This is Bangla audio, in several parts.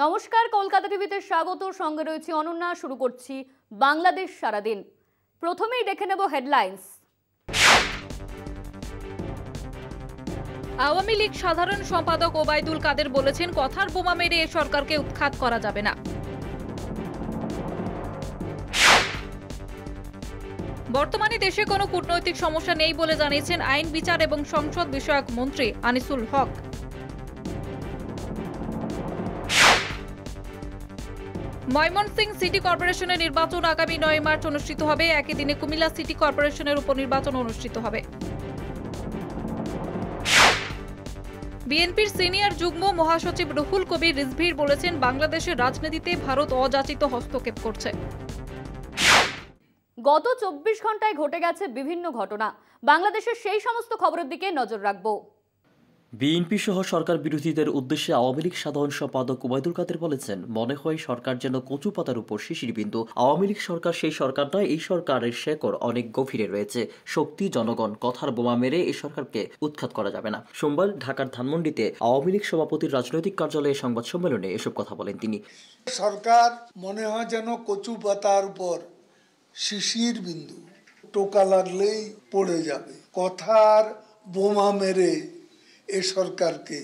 নমস্কার কলকাতা টিভিতে স্বাগত সঙ্গে রয়েছে অনন্যা শুরু করছি বাংলাদেশ সারাদিন প্রথমেই দেখে নেব হেডলাইন্স আওয়ামী লীগ সাধারণ সম্পাদক ওবায়দুল কাদের বলেছেন কথার বোমা মেরে এ সরকারকে উৎখাত করা যাবে না বর্তমানে দেশে কোনো কূটনৈতিক সমস্যা নেই বলে জানিয়েছেন আইন বিচার এবং সংসদ বিষয়ক মন্ত্রী আনিসুল হক ময়মনসিং সিটি কর্পোরেশনের নির্বাচন আগামী নয় মার্চ অনুষ্ঠিত হবে একই দিনে কুমিল্লা সিটি কর্পোরেশনের উপনির্বাচন অনুষ্ঠিত হবে বিএনপির সিনিয়র যুগ্ম মহাসচিব রুহুল কবির রিজভির বলেছেন বাংলাদেশের রাজনীতিতে ভারত অযাচিত হস্তক্ষেপ করছে গত চব্বিশ ঘন্টায় ঘটে গেছে বিভিন্ন ঘটনা বাংলাদেশের সেই সমস্ত খবরের দিকে নজর রাখবো বিএনপি সহ সরকার বিরোধীদের উদ্দেশ্যে আওয়ামী লীগ সাধারণ সম্পাদক ওবায়দুল কাদের বলেছেন মনে হয় সরকার যেন কচু পাতার উপর শিশির বিন্দু আওয়ামী লীগ সরকার সেই সরকার নয় এই সরকারের শেকড় অনেক গভীরে রয়েছে শক্তি জনগণ কথার বোমা মেরে এই সরকারকে উৎখাত করা যাবে না সোমবার ঢাকার ধানমন্ডিতে আওয়ামী লীগ সভাপতির রাজনৈতিক কার্যালয়ে সংবাদ সম্মেলনে এসব কথা বলেন তিনি সরকার মনে হয় যেন কচু পাতার উপর শিশির বিন্দু টোকা লাগলেই পড়ে যাবে কথার বোমা মেরে এ সরকারকে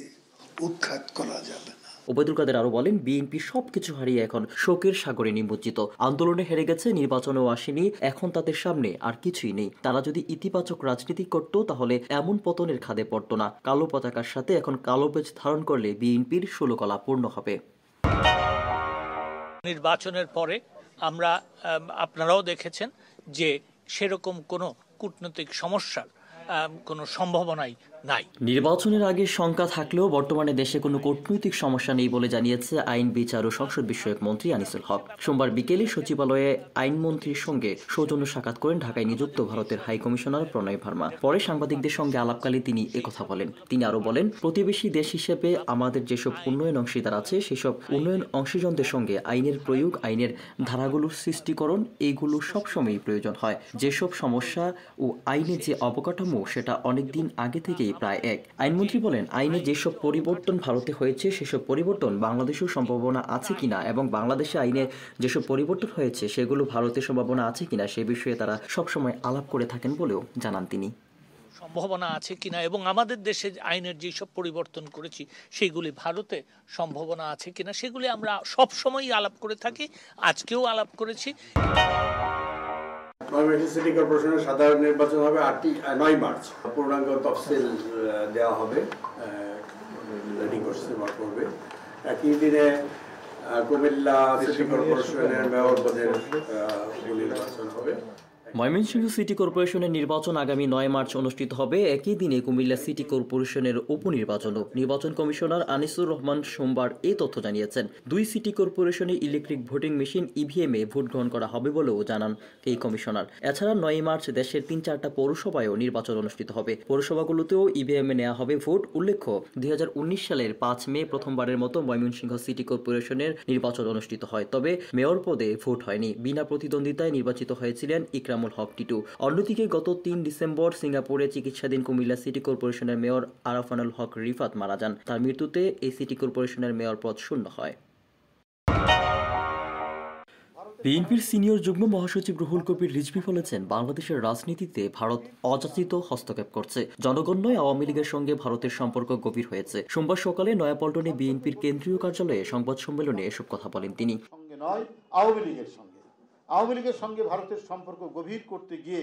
উৎখাত করা যাবে ওবেদুল কাদের আরো বলেন বিএনপি সবকিছু হারিয়ে এখন শোকের সাগরে নিমজ্জিত আন্দোলনে হেরে গেছে নির্বাচনেও আসেনি এখন তাদের সামনে আর কিছুই নেই তারা যদি ইতিবাচক রাজনীতি করত তাহলে এমন পতনের খাদে পড়ত না কালো পতাকার সাথে এখন কালো বেজ ধারণ করলে বিএনপির ষোলকলা পূর্ণ হবে নির্বাচনের পরে আমরা আপনারাও দেখেছেন যে সেরকম কোনো কূটনৈতিক সমস্যার কোনো সম্ভাবনাই নাই নির্বাচনের আগে শঙ্কা থাকলেও বর্তমানে দেশে কোনো কূটনৈতিক সমস্যা নেই বলে জানিয়েছে আইন বিচার ও সংসদ বিষয়ক মন্ত্রী আনিসুল হক সোমবার বিকেলে সচিবালয়ে আইনমন্ত্রীর সঙ্গে সৌজন্য সাক্ষাৎ করেন ঢাকায় নিযুক্ত ভারতের হাই কমিশনার প্রণয় ভার্মা পরে সাংবাদিকদের সঙ্গে আলাপকালে তিনি একথা বলেন তিনি আরও বলেন প্রতিবেশী দেশ হিসেবে আমাদের যেসব উন্নয়ন অংশীদার আছে সেসব উন্নয়ন অংশীজনদের সঙ্গে আইনের প্রয়োগ আইনের ধারাগুলোর সৃষ্টিকরণ এইগুলো সবসময়ই প্রয়োজন হয় যেসব সমস্যা ও আইনে যে অবকাঠামো সেটা অনেক দিন আগে থেকেই প্রায় এক আইনমন্ত্রী বলেন আইনে যেসব পরিবর্তন ভারতে হয়েছে সেসব পরিবর্তন বাংলাদেশেও সম্ভাবনা আছে কিনা এবং বাংলাদেশে আইনে যেসব পরিবর্তন হয়েছে সেগুলো ভারতে সম্ভাবনা আছে কিনা সে বিষয়ে তারা সবসময় আলাপ করে থাকেন বলেও জানান তিনি সম্ভাবনা আছে কিনা এবং আমাদের দেশে আইনের যেসব পরিবর্তন করেছি সেগুলি ভারতে সম্ভাবনা আছে কিনা সেগুলি আমরা সবসময়ই আলাপ করে থাকি আজকেও আলাপ করেছি নয়মাটি সিটি কর্পোরেশনের সাধারণ নির্বাচন হবে আটটি নয় মার্চ পূর্ণাঙ্গ তফসিল দেওয়া হবে রেডি করছে করবে একই দিনে কুমিল্লা সিটি কর্পোরেশনের মেয়র পদের নির্বাচন হবে ময়মনসিংহ সিটি কর্পোরেশনের নির্বাচন আগামী নয় মার্চ অনুষ্ঠিত হবে একই দিনে কুমিল্লা সিটি কর্পোরেশনের উপনির্বাচনও নির্বাচন কমিশনার আনিসুর রহমান সোমবার এ তথ্য জানিয়েছেন দুই সিটি কর্পোরেশনে electric voting machine EVM e এ ভোট গ্রহণ করা হবে বলেও জানান এই কমিশনার এছাড়া নয় মার্চ দেশের তিন চারটা পৌরসভায়ও নির্বাচন অনুষ্ঠিত হবে পৌরসভাগুলোতেও ইভিএম e এ নেওয়া হবে ভোট উল্লেখ্য দুই সালের পাঁচ মে প্রথমবারের মতো ময়মনসিংহ সিটি কর্পোরেশনের নির্বাচন অনুষ্ঠিত হয় তবে মেয়র পদে ভোট হয়নি বিনা প্রতিদ্বন্দ্বিতায় নির্বাচিত হয়েছিলেন ইকরাম এনামুল হক টিটু অন্যদিকে গত তিন ডিসেম্বর সিঙ্গাপুরে চিকিৎসাধীন কুমিল্লা সিটি কর্পোরেশনের মেয়র আরাফানুল হক রিফাত মারা যান তার মৃত্যুতে এই সিটি কর্পোরেশনের মেয়র পদ শূন্য হয় বিএনপির সিনিয়র যুগ্ম মহাসচিব রুহুল কবির রিজভি বলেছেন বাংলাদেশের রাজনীতিতে ভারত অযাচিত হস্তক্ষেপ করছে জনগণ নয় আওয়ামী লীগের সঙ্গে ভারতের সম্পর্ক গভীর হয়েছে সোমবার সকালে নয়াপল্টনে বিএনপির কেন্দ্রীয় কার্যালয়ে সংবাদ সম্মেলনে এসব কথা বলেন তিনি নয় আওয়ামী লীগের সঙ্গে আওয়ামী লীগের সঙ্গে ভারতের সম্পর্ক গভীর করতে গিয়ে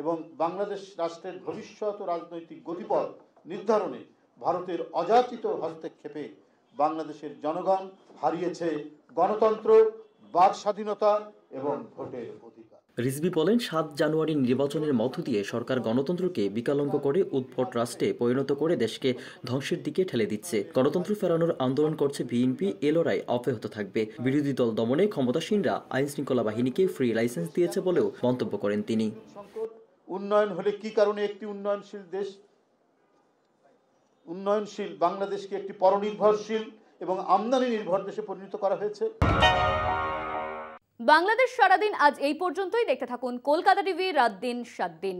এবং বাংলাদেশ রাষ্ট্রের ভবিষ্যৎ ও রাজনৈতিক গতিপথ নির্ধারণে ভারতের অযাচিত হস্তক্ষেপে বাংলাদেশের জনগণ হারিয়েছে গণতন্ত্র বাক স্বাধীনতা এবং ভোটের অধিকার রিজবি বলেন সাত জানুয়ারি নির্বাচনের মধ্য দিয়ে সরকার গণতন্ত্রকে বিকলাঙ্গ করে উৎপট রাষ্ট্রে পরিণত করে দেশকে ধ্বংসের দিকে ঠেলে দিচ্ছে গণতন্ত্র ফেরানোর আন্দোলন করছে বিএনপি এ লড়াই অব্যাহত থাকবে বিরোধী দল দমনে ক্ষমতাসীনরা আইন শৃঙ্খলা বাহিনীকে ফ্রি লাইসেন্স দিয়েছে বলেও মন্তব্য করেন তিনি উন্নয়ন হলে কি কারণে একটি উন্নয়নশীল দেশ উন্নয়নশীল বাংলাদেশকে একটি পরনির্ভরশীল এবং আমদানি নির্ভর দেশে পরিণত করা হয়েছে বাংলাদেশ সারাদিন আজ এই পর্যন্তই দেখতে থাকুন কলকাতা টিভি রাত দিন সাত দিন